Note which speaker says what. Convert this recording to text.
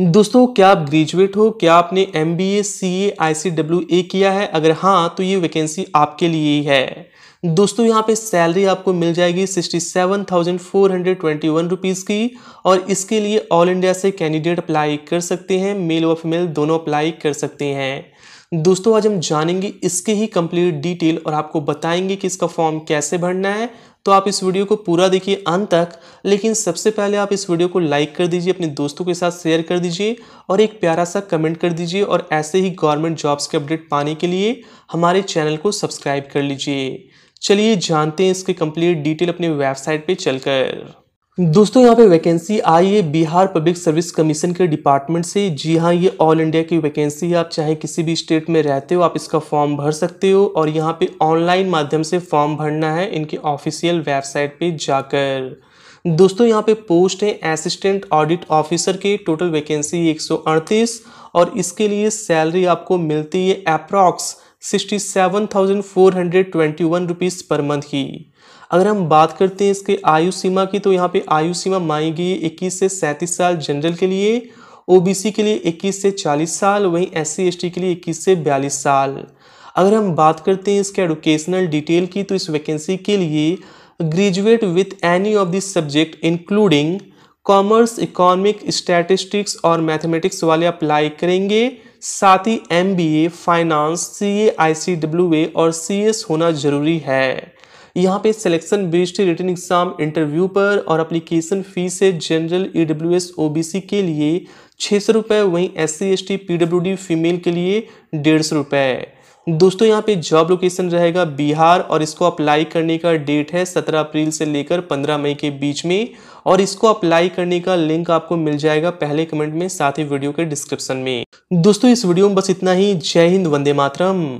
Speaker 1: दोस्तों क्या आप ग्रेजुएट हो क्या आपने M B A C A I C W A किया है अगर हाँ तो ये वैकेंसी आपके लिए ही है दोस्तों यहाँ पे सैलरी आपको मिल जाएगी sixty seven thousand four hundred twenty one rupees की और इसके लिए ऑल इंडिया से कैंडिडेट अप्लाई कर सकते हैं मेल व फीमेल दोनों अप्लाई कर सकते हैं दोस्तों आज हम जानेंगे इसके ही कंप्लीट डिटेल और आपको बताएंगे कि इसका फॉर्म कैसे भरना है तो आप इस वीडियो को पूरा देखिए अंत तक लेकिन सबसे पहले आप इस वीडियो को लाइक कर दीजिए अपने दोस्तों के साथ शेयर कर दीजिए और एक प्यारा सा कमेंट कर दीजिए और ऐसे ही गवर्नमेंट जॉब्स के अपडेट पाने के लिए हमारे चैनल को सब्सक्राइब कर लीजिए चलिए जानते हैं इसके कंप्लीट डिटेल अपने वेबसाइट पर चलकर दोस्तों यहाँ पे वैकेंसी आई है बिहार पब्लिक सर्विस कमीशन के डिपार्टमेंट से जी हाँ ये ऑल इंडिया की वैकेंसी है आप चाहे किसी भी स्टेट में रहते हो आप इसका फॉर्म भर सकते हो और यहाँ पे ऑनलाइन माध्यम से फॉर्म भरना है इनके ऑफिशियल वेबसाइट पे जाकर दोस्तों यहाँ पे पोस्ट है असिस्टेंट ऑडिट ऑफिसर की टोटल वैकेंसी एक और इसके लिए सैलरी आपको मिलती है approx sixty seven thousand four hundred twenty one rupees per month की अगर हम बात करते हैं इसके आयु सीमा की तो यहाँ पे आयु सीमा है इक्कीस से सैंतीस साल जनरल के लिए ओबीसी के लिए 21 से 40 साल वहीं एस सी के लिए 21 से 42 साल अगर हम बात करते हैं इसके एडुकेशनल डिटेल की तो इस वैकेंसी के लिए graduate with any of this subject including commerce economic statistics और मैथमेटिक्स वाले अप्लाई करेंगे साथ ही M B A finance C A I C W A और सी एस होना जरूरी है यहाँ पे selection based written exam interview पर और अप्लीकेशन फ़ी से general E W S O B C के लिए छः सौ रुपये वहीं S C S T P W D female के लिए डेढ़ सौ रुपये दोस्तों यहाँ पे जॉब लोकेशन रहेगा बिहार और इसको अप्लाई करने का डेट है 17 अप्रैल से लेकर 15 मई के बीच में और इसको अप्लाई करने का लिंक आपको मिल जाएगा पहले कमेंट में साथ ही वीडियो के डिस्क्रिप्शन में दोस्तों इस वीडियो में बस इतना ही जय हिंद वंदे मातरम